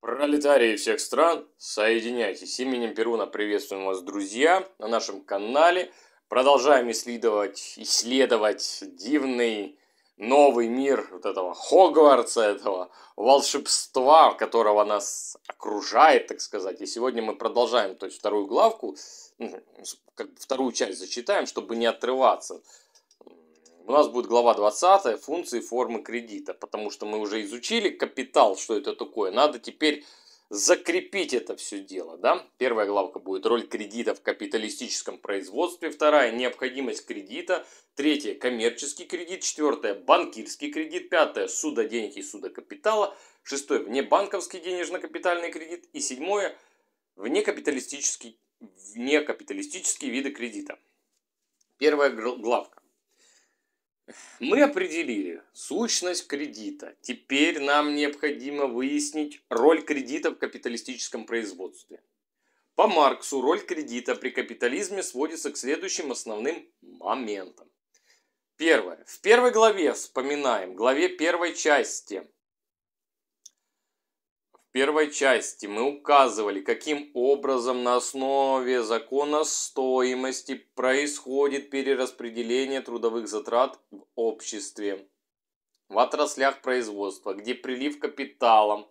Пролетарии всех стран, соединяйтесь. Именем Перуна приветствуем вас, друзья, на нашем канале. Продолжаем исследовать, исследовать дивный новый мир вот этого Хогвартса, этого волшебства, которого нас окружает, так сказать. И сегодня мы продолжаем, то есть вторую главку, ну, вторую часть зачитаем, чтобы не отрываться. У нас будет глава 20 функции формы кредита, потому что мы уже изучили капитал, что это такое. Надо теперь закрепить это все дело. Да? Первая главка будет роль кредита в капиталистическом производстве, вторая необходимость кредита, третья коммерческий кредит, четвертая банкирский кредит, пятая суда денег и суда капитала, шестое внебанковский денежно-капитальный кредит и седьмое внекапиталистический, внекапиталистические виды кредита. Первая главка. Мы определили сущность кредита. Теперь нам необходимо выяснить роль кредита в капиталистическом производстве. По Марксу роль кредита при капитализме сводится к следующим основным моментам. Первое. В первой главе вспоминаем, главе первой части – первой части мы указывали, каким образом на основе закона стоимости происходит перераспределение трудовых затрат в обществе в отраслях производства, где прилив капиталом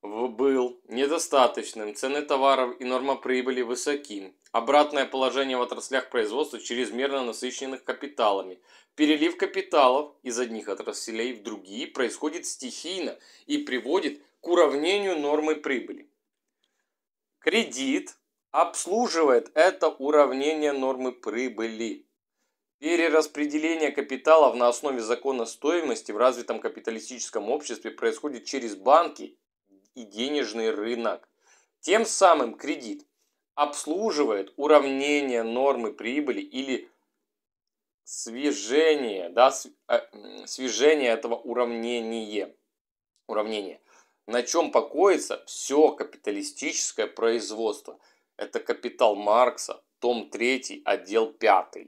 был недостаточным, цены товаров и норма прибыли высоки. Обратное положение в отраслях производства чрезмерно насыщенных капиталами. Перелив капиталов из одних отраслей в другие происходит стихийно и приводит к уравнению нормы прибыли. Кредит обслуживает это уравнение нормы прибыли. Перераспределение капиталов на основе закона стоимости в развитом капиталистическом обществе происходит через банки и денежный рынок. Тем самым кредит обслуживает уравнение нормы прибыли или свежение, да, э, свежение этого уравнения. уравнения на чем покоится все капиталистическое производство. Это «Капитал Маркса», том 3, отдел 5.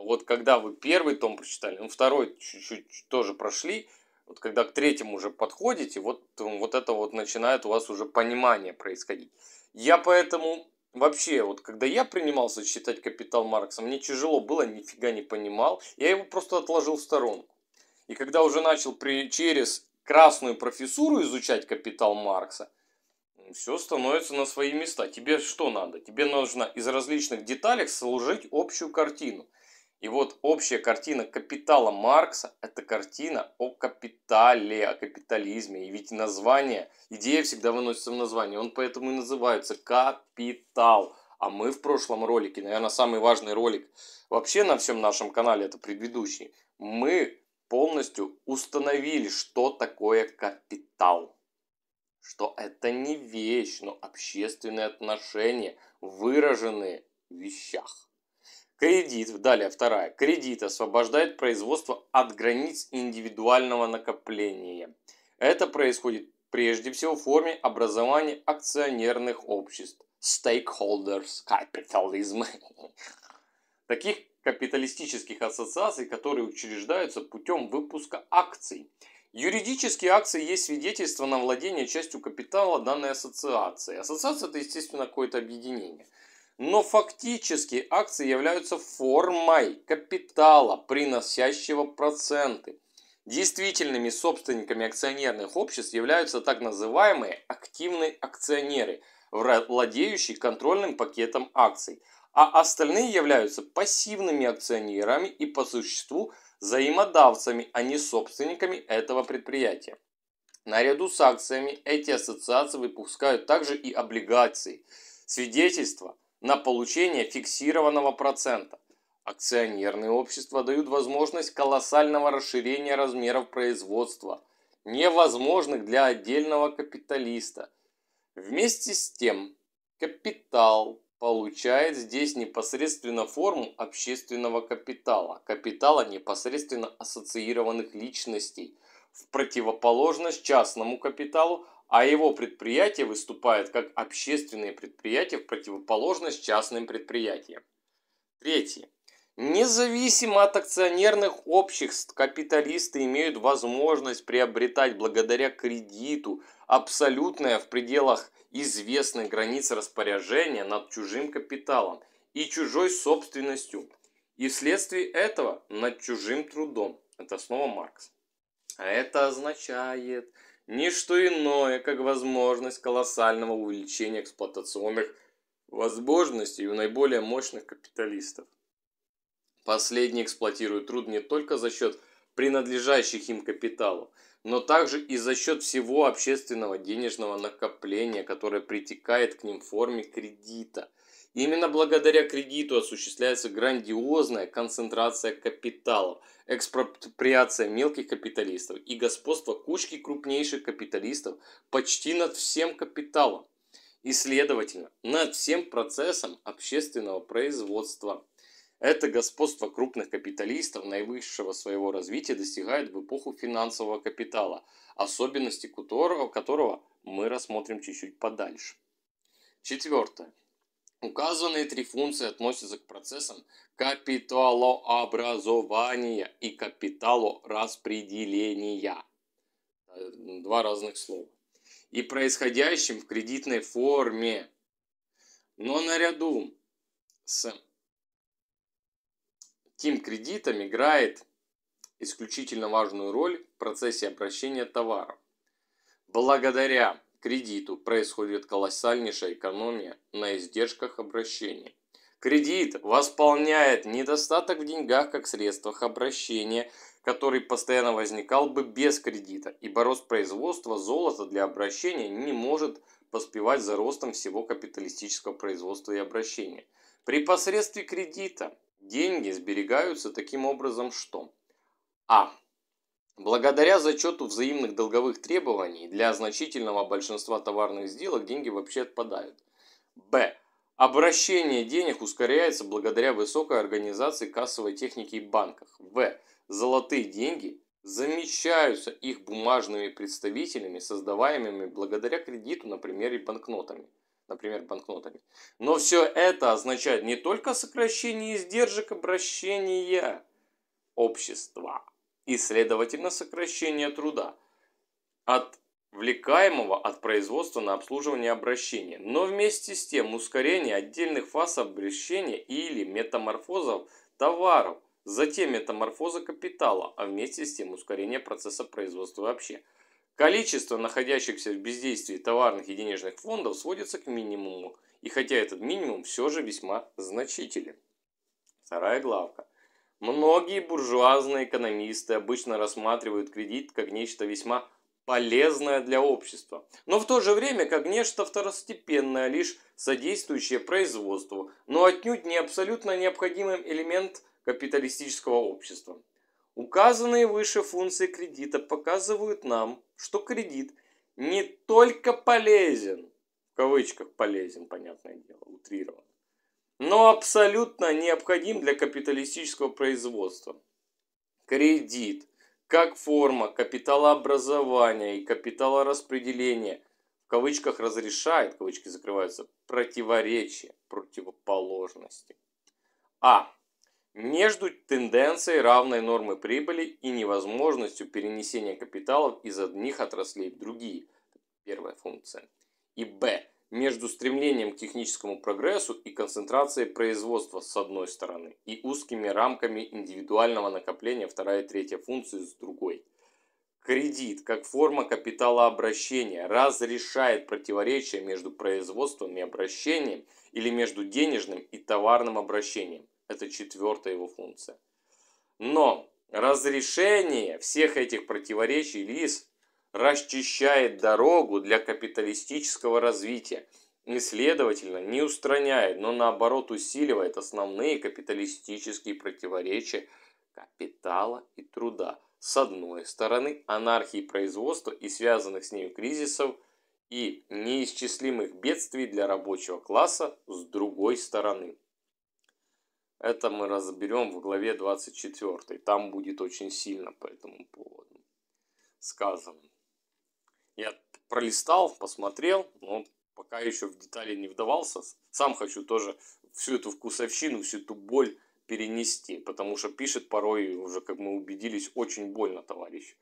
Вот когда вы первый том прочитали, ну второй чуть-чуть тоже прошли, вот когда к третьему уже подходите, вот, вот это вот начинает у вас уже понимание происходить. Я поэтому вообще, вот когда я принимался читать «Капитал Маркса», мне тяжело было, нифига не понимал, я его просто отложил в сторонку. И когда уже начал при, через красную профессуру изучать капитал Маркса, все становится на свои места. Тебе что надо? Тебе нужно из различных деталей сложить общую картину. И вот общая картина капитала Маркса – это картина о капитале, о капитализме. И ведь название, идея всегда выносится в название, он поэтому и называется «Капитал». А мы в прошлом ролике, наверное, самый важный ролик вообще на всем нашем канале, это предыдущий, мы полностью установили, что такое капитал. Что это не вещь, но общественные отношения, выраженные в вещах. Кредит, далее вторая. Кредит освобождает производство от границ индивидуального накопления. Это происходит прежде всего в форме образования акционерных обществ. Stakeholders capitalism. Таких капиталистических ассоциаций, которые учреждаются путем выпуска акций. Юридические акции есть свидетельство на владение частью капитала данной ассоциации. Ассоциация – это, естественно, какое-то объединение. Но фактически акции являются формой капитала, приносящего проценты. Действительными собственниками акционерных обществ являются так называемые активные акционеры, владеющие контрольным пакетом акций – а остальные являются пассивными акционерами и по существу взаимодавцами, а не собственниками этого предприятия. Наряду с акциями эти ассоциации выпускают также и облигации, свидетельства на получение фиксированного процента. Акционерные общества дают возможность колоссального расширения размеров производства, невозможных для отдельного капиталиста. Вместе с тем, капитал получает здесь непосредственно форму общественного капитала, капитала непосредственно ассоциированных личностей, в противоположность частному капиталу, а его предприятие выступает как общественные предприятия в противоположность частным предприятиям. Третье. Независимо от акционерных обществ, капиталисты имеют возможность приобретать благодаря кредиту абсолютное в пределах известных границы распоряжения над чужим капиталом и чужой собственностью, и вследствие этого над чужим трудом. Это снова Маркс. А это означает не что иное, как возможность колоссального увеличения эксплуатационных возможностей у наиболее мощных капиталистов. Последние эксплуатируют труд не только за счет принадлежащих им капиталов – но также и за счет всего общественного денежного накопления, которое притекает к ним в форме кредита. Именно благодаря кредиту осуществляется грандиозная концентрация капиталов, экспроприация мелких капиталистов и господство кучки крупнейших капиталистов почти над всем капиталом и, следовательно, над всем процессом общественного производства – это господство крупных капиталистов наивысшего своего развития достигает в эпоху финансового капитала, особенности которого, которого мы рассмотрим чуть-чуть подальше. Четвертое. Указанные три функции относятся к процессам капиталообразования и капиталораспределения. Два разных слова. И происходящим в кредитной форме. Но наряду с Тим кредитом играет исключительно важную роль в процессе обращения товаров. Благодаря кредиту происходит колоссальнейшая экономия на издержках обращения. Кредит восполняет недостаток в деньгах как средствах обращения, который постоянно возникал бы без кредита, ибо рост производства золота для обращения не может поспевать за ростом всего капиталистического производства и обращения. При посредстве кредита Деньги сберегаются таким образом, что А. Благодаря зачету взаимных долговых требований для значительного большинства товарных сделок деньги вообще отпадают. Б. Обращение денег ускоряется благодаря высокой организации кассовой техники и банках. В. Золотые деньги замещаются их бумажными представителями, создаваемыми благодаря кредиту, например, и банкнотами например, банкнотами. Но все это означает не только сокращение издержек обращения общества и, следовательно, сокращение труда отвлекаемого от производства на обслуживание обращения, но вместе с тем ускорение отдельных фаз обращения или метаморфозов товаров, затем метаморфоза капитала, а вместе с тем ускорение процесса производства вообще – Количество находящихся в бездействии товарных и денежных фондов сводится к минимуму, и хотя этот минимум все же весьма значителен. Вторая главка. Многие буржуазные экономисты обычно рассматривают кредит как нечто весьма полезное для общества, но в то же время как нечто второстепенное, лишь содействующее производству, но отнюдь не абсолютно необходимым элемент капиталистического общества. Указанные выше функции кредита показывают нам, что кредит не только полезен, в кавычках полезен, понятное дело, утрирован, но абсолютно необходим для капиталистического производства. Кредит как форма капиталообразования и капиталораспределения в кавычках разрешает, кавычки закрываются, противоречия, противоположности. А между тенденцией равной нормы прибыли и невозможностью перенесения капиталов из одних отраслей в другие. Первая функция. И Б. Между стремлением к техническому прогрессу и концентрацией производства с одной стороны и узкими рамками индивидуального накопления вторая и третья функции с другой. Кредит как форма капиталообращения разрешает противоречие между производством и обращением или между денежным и товарным обращением это четвертая его функция. Но разрешение всех этих противоречий Лис расчищает дорогу для капиталистического развития и, следовательно, не устраняет, но наоборот усиливает основные капиталистические противоречия капитала и труда. С одной стороны, анархии производства и связанных с нею кризисов и неисчислимых бедствий для рабочего класса с другой стороны. Это мы разберем в главе 24. Там будет очень сильно по этому поводу сказано. Я пролистал, посмотрел, но пока еще в детали не вдавался. Сам хочу тоже всю эту вкусовщину, всю эту боль перенести, потому что пишет порой, уже как мы убедились, очень больно, товарищ.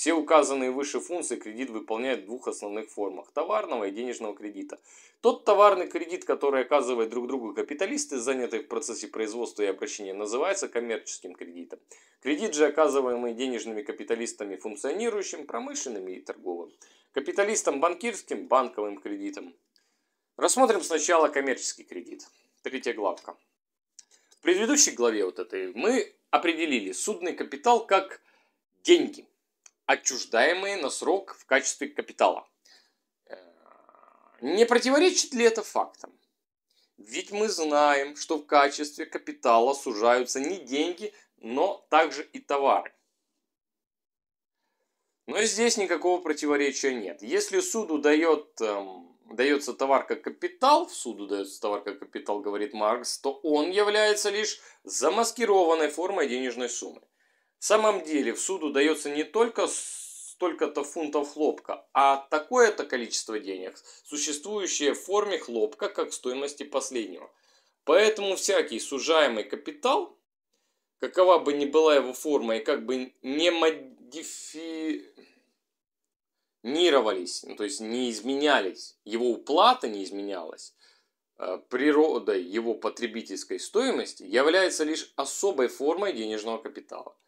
Все указанные выше функции кредит выполняет в двух основных формах – товарного и денежного кредита. Тот товарный кредит, который оказывают друг другу капиталисты, занятые в процессе производства и обращения, называется коммерческим кредитом. Кредит же, оказываемый денежными капиталистами функционирующим, промышленными и торговым. Капиталистам банкирским – банковым кредитом. Рассмотрим сначала коммерческий кредит. Третья главка. В предыдущей главе вот этой мы определили судный капитал как деньги – отчуждаемые на срок в качестве капитала. Э, не противоречит ли это фактам? Ведь мы знаем, что в качестве капитала сужаются не деньги, но также и товары. Но здесь никакого противоречия нет. Если суду дает, эм, дается товар как капитал, в суду дается товар как капитал, говорит Маркс, то он является лишь замаскированной формой денежной суммы. В самом деле в суду дается не только столько-то фунтов хлопка, а такое-то количество денег, существующее в форме хлопка, как стоимости последнего. Поэтому всякий сужаемый капитал, какова бы ни была его форма и как бы не модифицировались, ну, то есть не изменялись, его уплата не изменялась, э, природой его потребительской стоимости является лишь особой формой денежного капитала –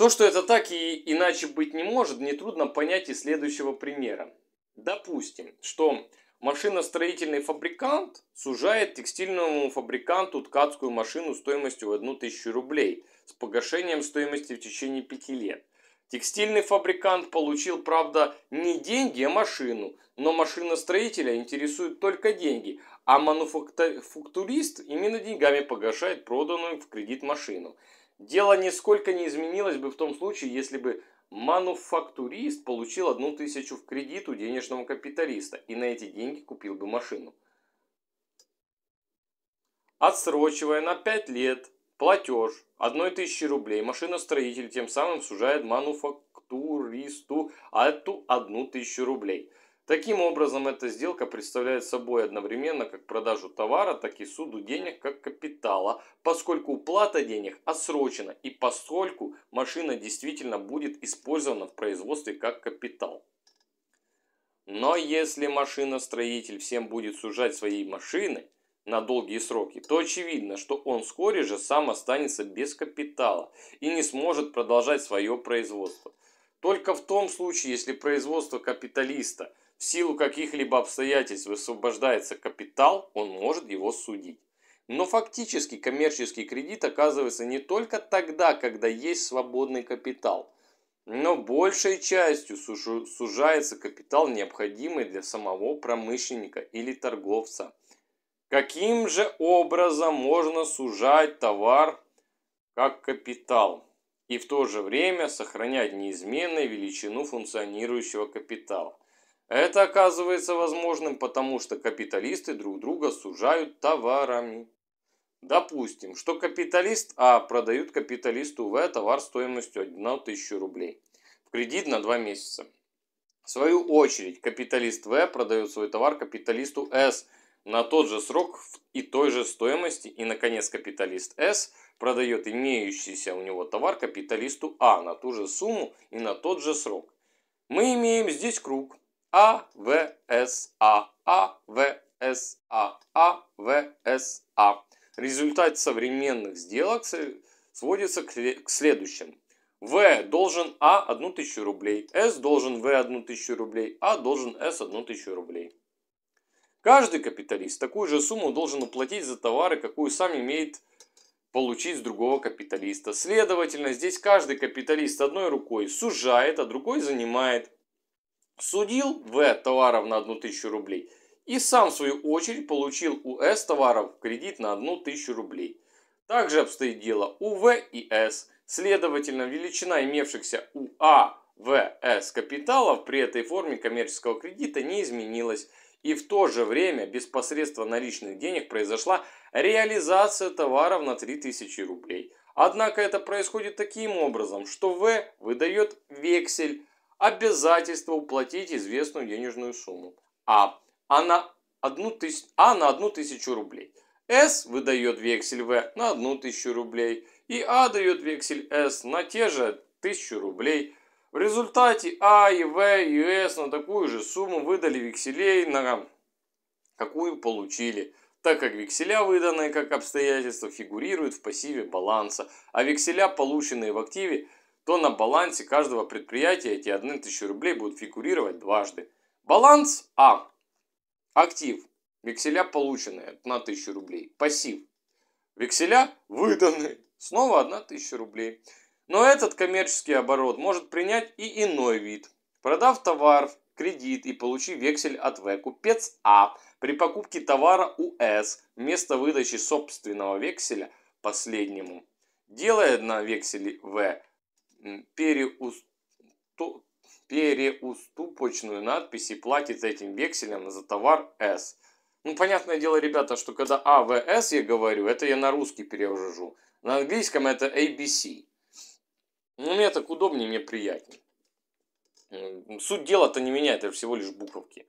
то, что это так и иначе быть не может, нетрудно понять из следующего примера. Допустим, что машиностроительный фабрикант сужает текстильному фабриканту ткацкую машину стоимостью в 1000 рублей с погашением стоимости в течение 5 лет. Текстильный фабрикант получил, правда, не деньги, а машину, но машиностроителя интересуют только деньги, а мануфактурист именно деньгами погашает проданную в кредит машину – Дело нисколько не изменилось бы в том случае, если бы мануфактурист получил одну тысячу в кредит у денежного капиталиста и на эти деньги купил бы машину. Отсрочивая на 5 лет платеж 1000 рублей, машиностроитель тем самым сужает мануфактуристу эту 1000 рублей – Таким образом, эта сделка представляет собой одновременно как продажу товара, так и суду денег как капитала, поскольку уплата денег отсрочена и поскольку машина действительно будет использована в производстве как капитал. Но если машиностроитель всем будет сужать свои машины на долгие сроки, то очевидно, что он вскоре же сам останется без капитала и не сможет продолжать свое производство. Только в том случае, если производство капиталиста – в силу каких-либо обстоятельств высвобождается капитал, он может его судить. Но фактически коммерческий кредит оказывается не только тогда, когда есть свободный капитал, но большей частью сужается капитал, необходимый для самого промышленника или торговца. Каким же образом можно сужать товар как капитал и в то же время сохранять неизменную величину функционирующего капитала? Это оказывается возможным, потому что капиталисты друг друга сужают товарами. Допустим, что капиталист А продает капиталисту В товар стоимостью 1 тысячу рублей в кредит на 2 месяца. В свою очередь, капиталист В продает свой товар капиталисту С на тот же срок и той же стоимости. И, наконец, капиталист С продает имеющийся у него товар капиталисту А на ту же сумму и на тот же срок. Мы имеем здесь круг, а, В, С, А, А, В, С, А, А, В, С, А. Результат современных сделок сводится к следующему: В должен А 1000 рублей, С должен В 1000 рублей, А должен С 1000 рублей. Каждый капиталист такую же сумму должен уплатить за товары, какую сам имеет получить с другого капиталиста. Следовательно, здесь каждый капиталист одной рукой сужает, а другой занимает судил В товаров на 1000 рублей и сам в свою очередь получил у С товаров кредит на 1000 рублей. Также обстоит дело у В и С. Следовательно, величина имевшихся у А, В, С капиталов при этой форме коммерческого кредита не изменилась. И в то же время без посредства наличных денег произошла реализация товаров на 3000 рублей. Однако это происходит таким образом, что В выдает вексель обязательство уплатить известную денежную сумму. А. А на одну, тысяч, а на одну тысячу рублей. С выдает вексель В на одну тысячу рублей. И А дает вексель С на те же тысячу рублей. В результате А и В и С на такую же сумму выдали векселей, на какую получили так как векселя, выданные как обстоятельства, фигурируют в пассиве баланса, а векселя, полученные в активе, то на балансе каждого предприятия эти 1000 рублей будут фигурировать дважды. Баланс А. Актив. Векселя полученные на 1000 рублей. Пассив. Векселя выданы. Снова 1000 рублей. Но этот коммерческий оборот может принять и иной вид. Продав товар, в кредит и получи вексель от В, купец А при покупке товара у С вместо выдачи собственного векселя последнему делает на векселе В переусту... переуступочную надпись и платит этим векселем за товар S. Ну, понятное дело, ребята, что когда АВС я говорю, это я на русский перевожу. На английском это ABC. «А ну, мне так удобнее, мне приятнее. Суть дела-то не меняет, это всего лишь буковки.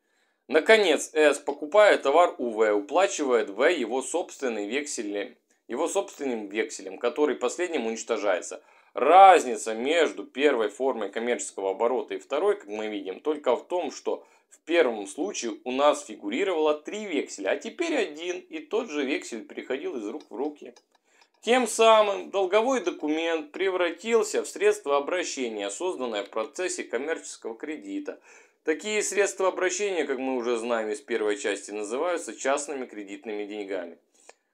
Наконец, S покупает товар у В, уплачивает В его собственным векселем, его собственным векселем, который последним уничтожается. Разница между первой формой коммерческого оборота и второй, как мы видим, только в том, что в первом случае у нас фигурировало три векселя, а теперь один, и тот же вексель переходил из рук в руки. Тем самым долговой документ превратился в средство обращения, созданное в процессе коммерческого кредита. Такие средства обращения, как мы уже знаем из первой части, называются частными кредитными деньгами.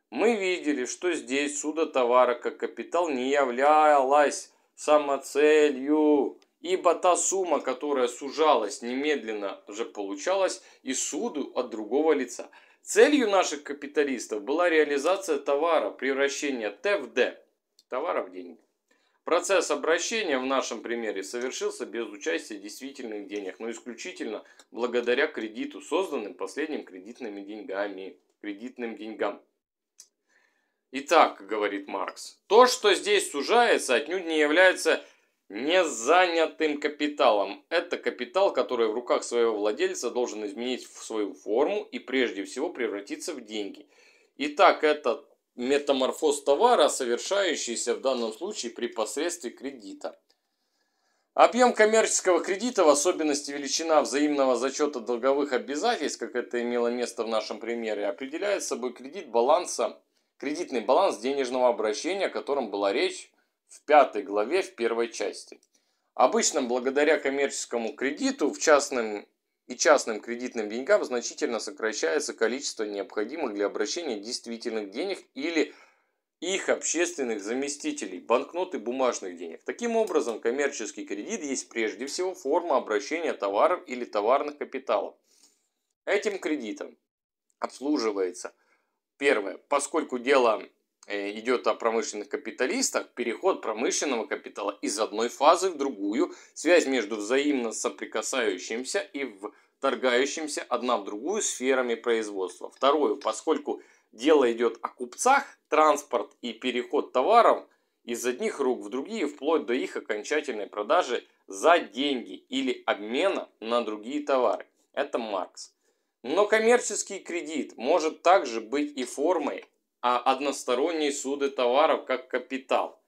Мы видели, что здесь суда товара как капитал не являлась самоцелью, ибо та сумма, которая сужалась, немедленно же получалась и суду от другого лица. Целью наших капиталистов была реализация товара, превращение Т в Д, товара в деньги. Процесс обращения в нашем примере совершился без участия действительных денег, но исключительно благодаря кредиту, созданным последним кредитными деньгами, кредитным деньгам. Итак, говорит Маркс, то, что здесь сужается, отнюдь не является незанятым капиталом. Это капитал, который в руках своего владельца должен изменить свою форму и прежде всего превратиться в деньги. Итак, это метаморфоз товара, совершающийся в данном случае при посредстве кредита. Объем коммерческого кредита, в особенности величина взаимного зачета долговых обязательств, как это имело место в нашем примере, определяет собой кредит баланса кредитный баланс денежного обращения, о котором была речь в пятой главе в первой части. Обычно благодаря коммерческому кредиту в частным и частным кредитным деньгам значительно сокращается количество необходимых для обращения действительных денег или их общественных заместителей, банкнот и бумажных денег. Таким образом, коммерческий кредит есть прежде всего форма обращения товаров или товарных капиталов. Этим кредитом обслуживается – Первое. Поскольку дело э, идет о промышленных капиталистах, переход промышленного капитала из одной фазы в другую, связь между взаимно соприкасающимся и вторгающимся одна в другую сферами производства. Второе, поскольку дело идет о купцах, транспорт и переход товаров из одних рук в другие, вплоть до их окончательной продажи за деньги или обмена на другие товары. Это Маркс. Но коммерческий кредит может также быть и формой а односторонние суды товаров как капитал.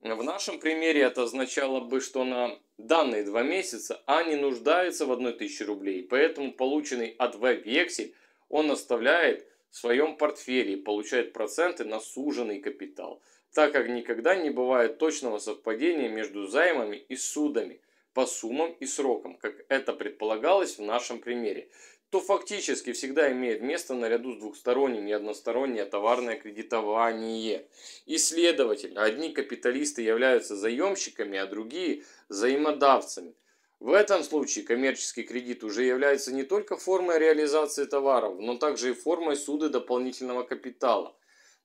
В нашем примере это означало бы, что на данные два месяца Ани нуждается в 1000 рублей, поэтому полученный от 2 вексель он оставляет в своем портфеле и получает проценты на суженный капитал, так как никогда не бывает точного совпадения между займами и судами по суммам и срокам, как это предполагалось в нашем примере то фактически всегда имеет место наряду с двухсторонним и одностороннее товарное кредитование. И следовательно, одни капиталисты являются заемщиками, а другие – взаимодавцами. В этом случае коммерческий кредит уже является не только формой реализации товаров, но также и формой суды дополнительного капитала.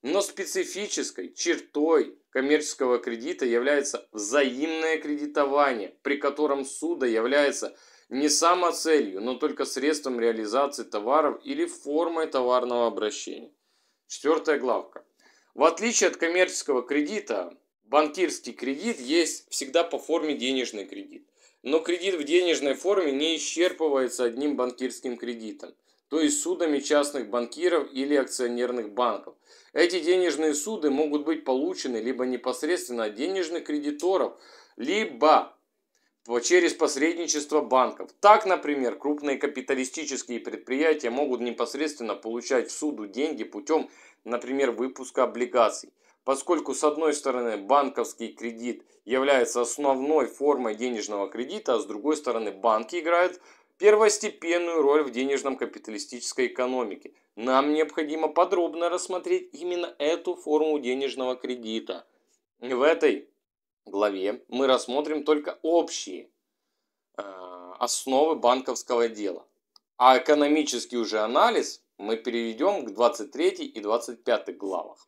Но специфической чертой коммерческого кредита является взаимное кредитование, при котором суда является – не самоцелью, но только средством реализации товаров или формой товарного обращения. Четвертая главка. В отличие от коммерческого кредита, банкирский кредит есть всегда по форме денежный кредит. Но кредит в денежной форме не исчерпывается одним банкирским кредитом, то есть судами частных банкиров или акционерных банков. Эти денежные суды могут быть получены либо непосредственно от денежных кредиторов, либо через посредничество банков. Так, например, крупные капиталистические предприятия могут непосредственно получать в суду деньги путем, например, выпуска облигаций. Поскольку, с одной стороны, банковский кредит является основной формой денежного кредита, а с другой стороны, банки играют первостепенную роль в денежном капиталистической экономике. Нам необходимо подробно рассмотреть именно эту форму денежного кредита. В этой главе мы рассмотрим только общие э, основы банковского дела. А экономический уже анализ мы переведем к 23 и 25 главах.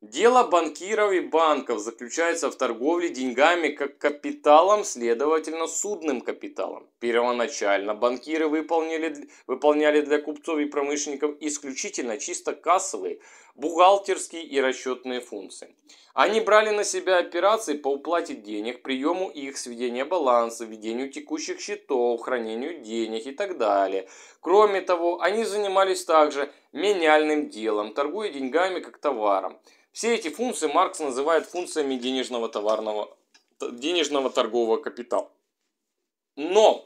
Дело банкиров и банков заключается в торговле деньгами как капиталом, следовательно, судным капиталом. Первоначально банкиры выполняли выполняли для купцов и промышленников исключительно чисто кассовые, бухгалтерские и расчетные функции. Они брали на себя операции по уплате денег, приему их, сведению баланса, ведению текущих счетов, хранению денег и так далее. Кроме того, они занимались также меняльным делом, торгуя деньгами как товаром. Все эти функции Маркс называет функциями денежного, товарного, денежного торгового капитала. Но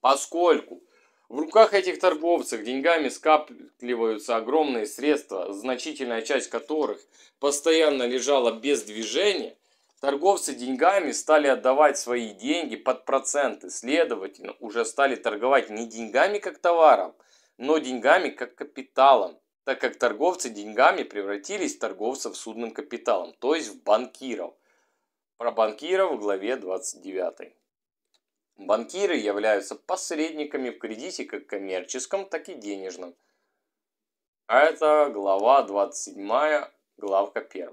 поскольку в руках этих торговцев деньгами скапливаются огромные средства, значительная часть которых постоянно лежала без движения. Торговцы деньгами стали отдавать свои деньги под проценты, следовательно, уже стали торговать не деньгами как товаром, но деньгами как капиталом, так как торговцы деньгами превратились в торговцев судным капиталом, то есть в банкиров. Про банкиров в главе 29. Банкиры являются посредниками в кредите как коммерческом, так и денежном. А это глава 27, главка 1.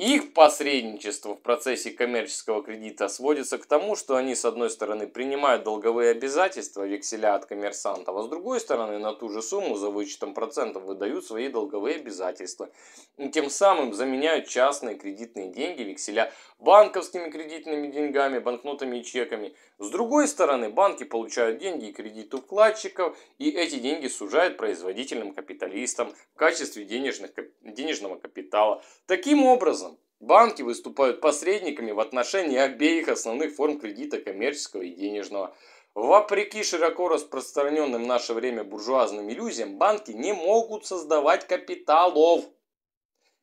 Их посредничество в процессе коммерческого кредита сводится к тому, что они с одной стороны принимают долговые обязательства векселя от коммерсантов, а с другой стороны на ту же сумму за вычетом процентов выдают свои долговые обязательства. И тем самым заменяют частные кредитные деньги векселя банковскими кредитными деньгами, банкнотами и чеками. С другой стороны банки получают деньги и кредит у вкладчиков, и эти деньги сужают производительным капиталистам в качестве денежных, денежного капитала. Таким образом, Банки выступают посредниками в отношении обеих основных форм кредита коммерческого и денежного. Вопреки широко распространенным в наше время буржуазным иллюзиям, банки не могут создавать капиталов.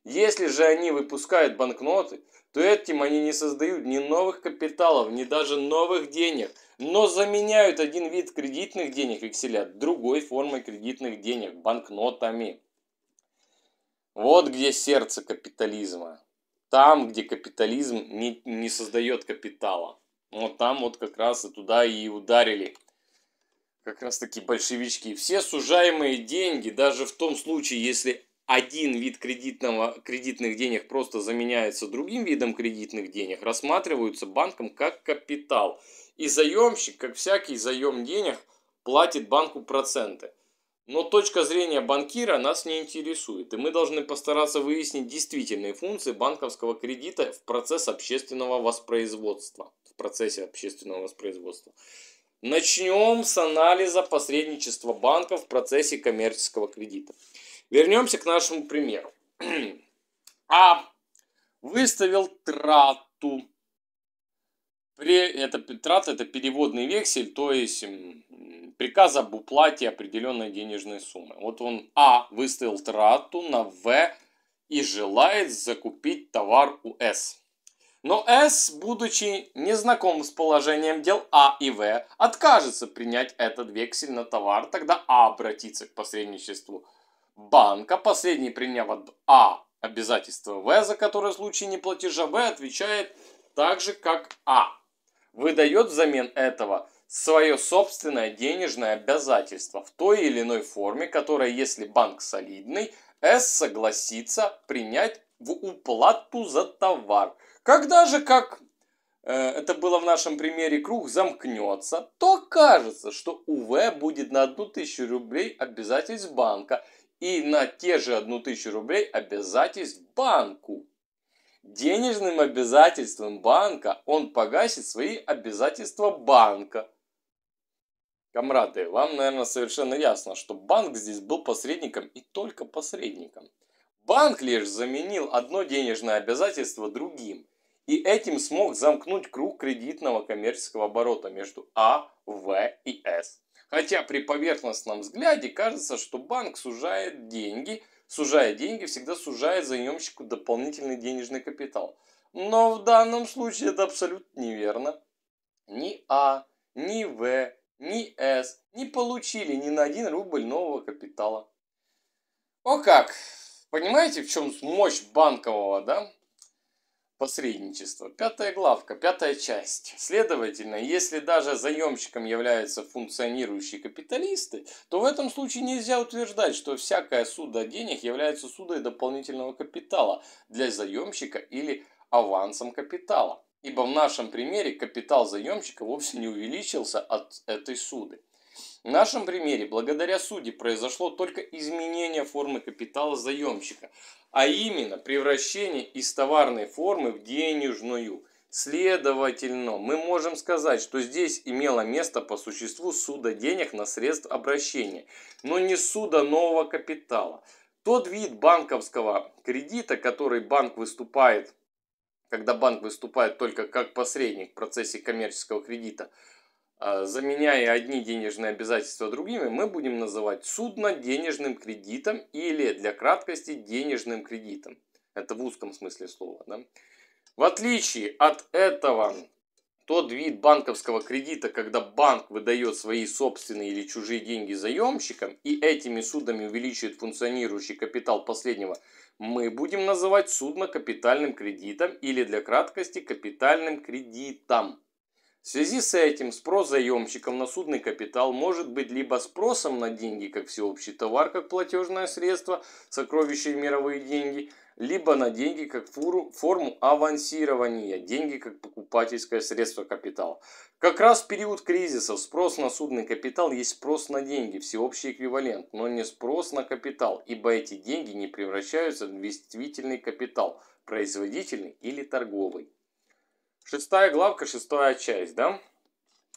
Если же они выпускают банкноты, то этим они не создают ни новых капиталов, ни даже новых денег, но заменяют один вид кредитных денег векселя другой формой кредитных денег – банкнотами. Вот где сердце капитализма там, где капитализм не, не создает капитала. Вот там вот как раз и туда и ударили как раз таки большевички. Все сужаемые деньги, даже в том случае, если один вид кредитного, кредитных денег просто заменяется другим видом кредитных денег, рассматриваются банком как капитал. И заемщик, как всякий заем денег, платит банку проценты. Но точка зрения банкира нас не интересует, и мы должны постараться выяснить действительные функции банковского кредита в процесс общественного воспроизводства. В процессе общественного воспроизводства. Начнем с анализа посредничества банков в процессе коммерческого кредита. Вернемся к нашему примеру. А выставил трату. При, это, трат это переводный вексель, то есть Приказ об уплате определенной денежной суммы. Вот он А выставил трату на В и желает закупить товар у С. Но С, будучи незнаком с положением дел А и В, откажется принять этот вексель на товар, тогда А обратится к посредничеству банка, последний приняв от А обязательство В, за которое в случае неплатежа В отвечает так же, как А. Выдает взамен этого свое собственное денежное обязательство в той или иной форме, которое, если банк солидный, С согласится принять в уплату за товар. Когда же, как э, это было в нашем примере, круг замкнется, то кажется, что УВ будет на 1000 рублей обязательств банка и на те же 1000 рублей обязательств банку. Денежным обязательством банка он погасит свои обязательства банка – Комрады, вам, наверное, совершенно ясно, что банк здесь был посредником и только посредником. Банк лишь заменил одно денежное обязательство другим и этим смог замкнуть круг кредитного коммерческого оборота между А, В и С. Хотя при поверхностном взгляде кажется, что банк сужает деньги, сужая деньги, всегда сужает заемщику дополнительный денежный капитал. Но в данном случае это абсолютно неверно. Ни А, ни В, ни С не получили ни на один рубль нового капитала. О как! Понимаете, в чем мощь банкового, да? Посредничества. Пятая главка, пятая часть. Следовательно, если даже заемщиком являются функционирующие капиталисты, то в этом случае нельзя утверждать, что всякое судо денег является судой дополнительного капитала для заемщика или авансом капитала. Ибо в нашем примере капитал заемщика вовсе не увеличился от этой суды. В нашем примере благодаря суде произошло только изменение формы капитала заемщика, а именно превращение из товарной формы в денежную. Следовательно, мы можем сказать, что здесь имело место по существу суда денег на средств обращения, но не суда нового капитала. Тот вид банковского кредита, который банк выступает когда банк выступает только как посредник в процессе коммерческого кредита, а, заменяя одни денежные обязательства другими, мы будем называть судно денежным кредитом или, для краткости, денежным кредитом. Это в узком смысле слова. Да? В отличие от этого, тот вид банковского кредита, когда банк выдает свои собственные или чужие деньги заемщикам и этими судами увеличивает функционирующий капитал последнего – мы будем называть судно капитальным кредитом или для краткости капитальным кредитом. В связи с этим спрос заемщиков на судный капитал может быть либо спросом на деньги как всеобщий товар, как платежное средство, сокровища и мировые деньги, либо на деньги как фуру, форму авансирования, деньги как покупательское средство капитала. Как раз в период кризисов спрос на судный капитал есть спрос на деньги, всеобщий эквивалент, но не спрос на капитал, ибо эти деньги не превращаются в действительный капитал, производительный или торговый. Шестая главка, шестая часть, да?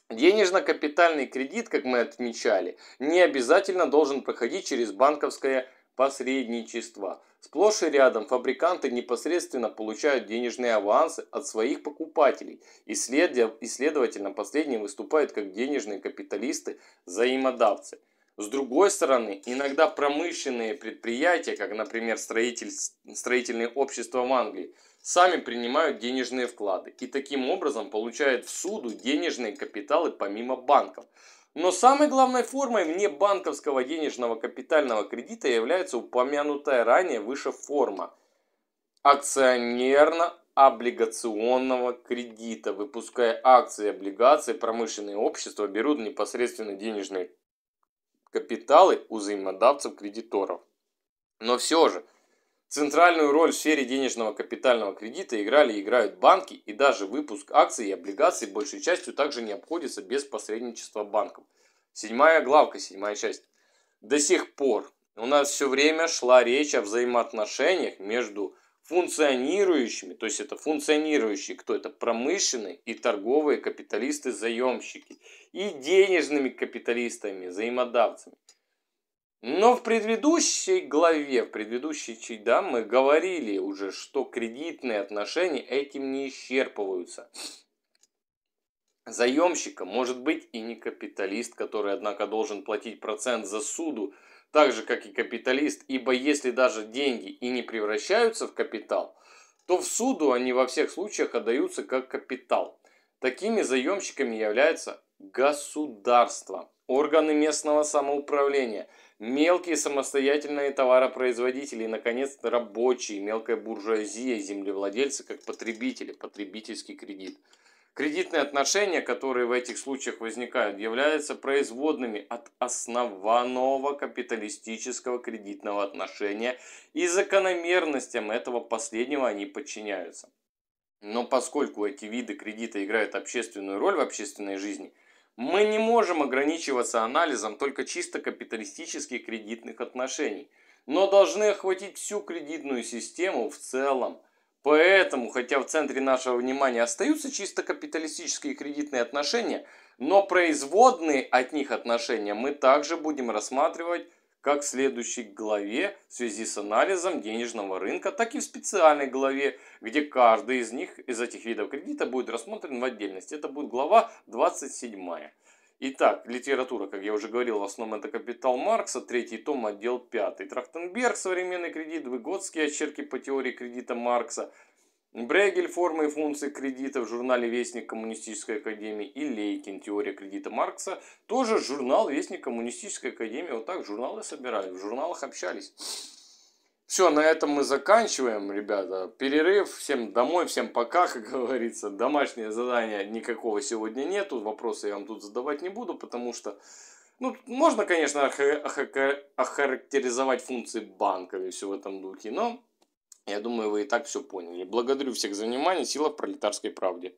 Денежно-капитальный кредит, как мы отмечали, не обязательно должен проходить через банковское посредничество. Сплошь и рядом фабриканты непосредственно получают денежные авансы от своих покупателей и, следовательно, последние выступают как денежные капиталисты-взаимодавцы. С другой стороны, иногда промышленные предприятия, как, например, строитель, строительные общества в Англии, сами принимают денежные вклады и таким образом получают в суду денежные капиталы помимо банков. Но самой главной формой вне банковского денежного капитального кредита является упомянутая ранее выше форма акционерно-облигационного кредита. Выпуская акции, облигации, промышленные общества берут непосредственно денежные капиталы у взаимодавцев-кредиторов. Но все же – Центральную роль в сфере денежного капитального кредита играли и играют банки, и даже выпуск акций и облигаций большей частью также не обходится без посредничества банков. Седьмая главка, седьмая часть. До сих пор у нас все время шла речь о взаимоотношениях между функционирующими, то есть это функционирующие, кто это промышленные и торговые капиталисты-заемщики, и денежными капиталистами, заимодавцами но в предыдущей главе, в предыдущей, да, мы говорили уже, что кредитные отношения этим не исчерпываются. Заемщиком может быть и не капиталист, который, однако, должен платить процент за суду, так же, как и капиталист, ибо если даже деньги и не превращаются в капитал, то в суду они во всех случаях отдаются как капитал. Такими заемщиками являются государства, органы местного самоуправления – мелкие самостоятельные товаропроизводители и, наконец, рабочие, мелкая буржуазия, землевладельцы как потребители, потребительский кредит. Кредитные отношения, которые в этих случаях возникают, являются производными от основанного капиталистического кредитного отношения и закономерностям этого последнего они подчиняются. Но поскольку эти виды кредита играют общественную роль в общественной жизни – мы не можем ограничиваться анализом только чисто капиталистических кредитных отношений, но должны охватить всю кредитную систему в целом. Поэтому, хотя в центре нашего внимания остаются чисто капиталистические кредитные отношения, но производные от них отношения мы также будем рассматривать как в следующей главе в связи с анализом денежного рынка, так и в специальной главе, где каждый из них, из этих видов кредита будет рассмотрен в отдельности. Это будет глава 27. Итак, литература, как я уже говорил, в основном это «Капитал Маркса», третий том, отдел пятый. Трахтенберг, «Современный кредит», Выгодские очерки по теории кредита Маркса – Брегель «Формы и функции кредита» в журнале «Вестник Коммунистической Академии» и Лейкин «Теория кредита Маркса» тоже журнал «Вестник Коммунистической Академии». Вот так журналы собирали, в журналах общались. Все, на этом мы заканчиваем, ребята. Перерыв. Всем домой, всем пока, как говорится. Домашнее задание никакого сегодня нету. Вопросы я вам тут задавать не буду, потому что... Ну, можно, конечно, охарактеризовать функции банка и все в этом духе, но я думаю, вы и так все поняли. Благодарю всех за внимание. Сила в пролетарской правде.